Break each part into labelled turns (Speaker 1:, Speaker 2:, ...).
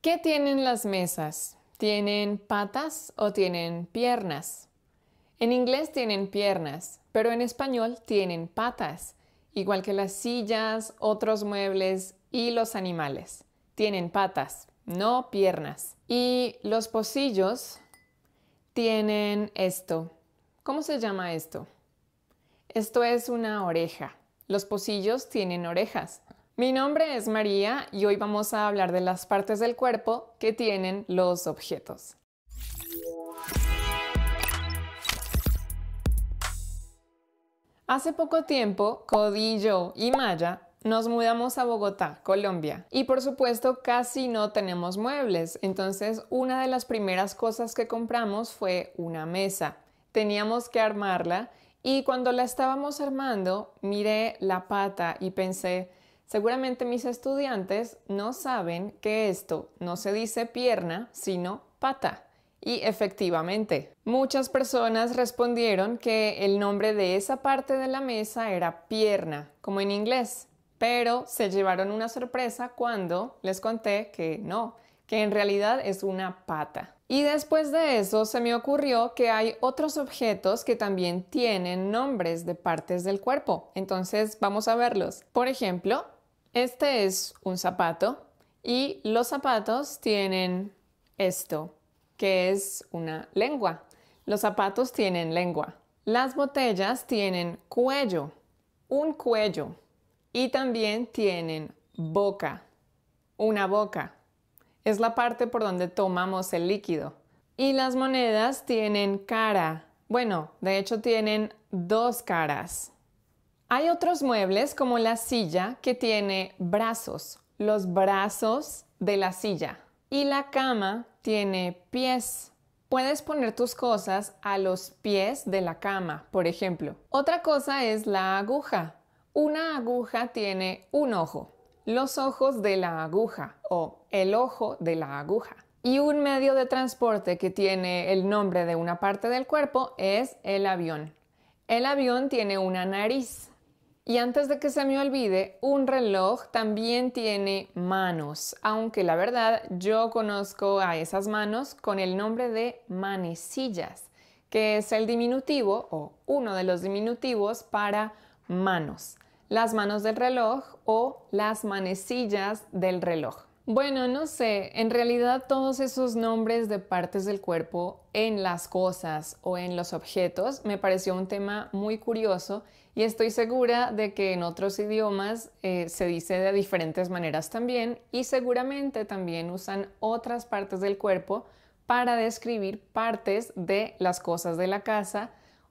Speaker 1: ¿Qué tienen las mesas? ¿Tienen patas o tienen piernas? En inglés tienen piernas, pero en español tienen patas, igual que las sillas, otros muebles y los animales. Tienen patas, no piernas. Y los pocillos tienen esto. ¿Cómo se llama esto? Esto es una oreja. Los pocillos tienen orejas. Mi nombre es María y hoy vamos a hablar de las partes del cuerpo que tienen los objetos. Hace poco tiempo, Cody, yo y Maya nos mudamos a Bogotá, Colombia. Y por supuesto casi no tenemos muebles, entonces una de las primeras cosas que compramos fue una mesa. Teníamos que armarla y cuando la estábamos armando miré la pata y pensé, Seguramente mis estudiantes no saben que esto no se dice pierna, sino pata. Y efectivamente, muchas personas respondieron que el nombre de esa parte de la mesa era pierna, como en inglés, pero se llevaron una sorpresa cuando les conté que no, que en realidad es una pata. Y después de eso se me ocurrió que hay otros objetos que también tienen nombres de partes del cuerpo, entonces vamos a verlos. Por ejemplo, este es un zapato y los zapatos tienen esto, que es una lengua. Los zapatos tienen lengua. Las botellas tienen cuello, un cuello. Y también tienen boca, una boca. Es la parte por donde tomamos el líquido. Y las monedas tienen cara. Bueno, de hecho tienen dos caras. Hay otros muebles como la silla que tiene brazos, los brazos de la silla. Y la cama tiene pies. Puedes poner tus cosas a los pies de la cama, por ejemplo. Otra cosa es la aguja. Una aguja tiene un ojo, los ojos de la aguja o el ojo de la aguja. Y un medio de transporte que tiene el nombre de una parte del cuerpo es el avión. El avión tiene una nariz. Y antes de que se me olvide, un reloj también tiene manos, aunque la verdad yo conozco a esas manos con el nombre de manecillas, que es el diminutivo o uno de los diminutivos para manos, las manos del reloj o las manecillas del reloj. Bueno, no sé, en realidad todos esos nombres de partes del cuerpo en las cosas o en los objetos me pareció un tema muy curioso y estoy segura de que en otros idiomas eh, se dice de diferentes maneras también y seguramente también usan otras partes del cuerpo para describir partes de las cosas de la casa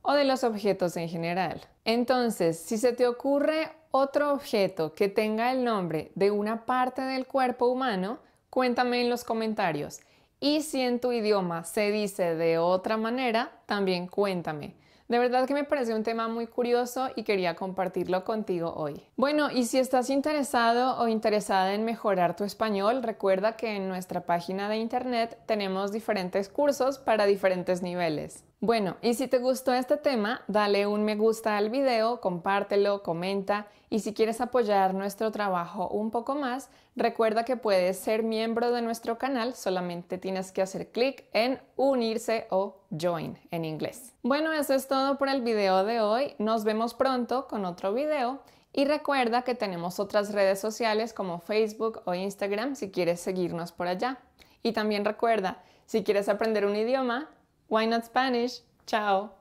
Speaker 1: o de los objetos en general. Entonces, si se te ocurre otro objeto que tenga el nombre de una parte del cuerpo humano, cuéntame en los comentarios. Y si en tu idioma se dice de otra manera, también cuéntame. De verdad que me parece un tema muy curioso y quería compartirlo contigo hoy. Bueno, y si estás interesado o interesada en mejorar tu español, recuerda que en nuestra página de internet tenemos diferentes cursos para diferentes niveles. Bueno, y si te gustó este tema, dale un me gusta al video, compártelo, comenta y si quieres apoyar nuestro trabajo un poco más, recuerda que puedes ser miembro de nuestro canal, solamente tienes que hacer clic en unirse o join en inglés. Bueno, eso es todo por el video de hoy, nos vemos pronto con otro video y recuerda que tenemos otras redes sociales como Facebook o Instagram si quieres seguirnos por allá. Y también recuerda, si quieres aprender un idioma, Why not Spanish? Ciao!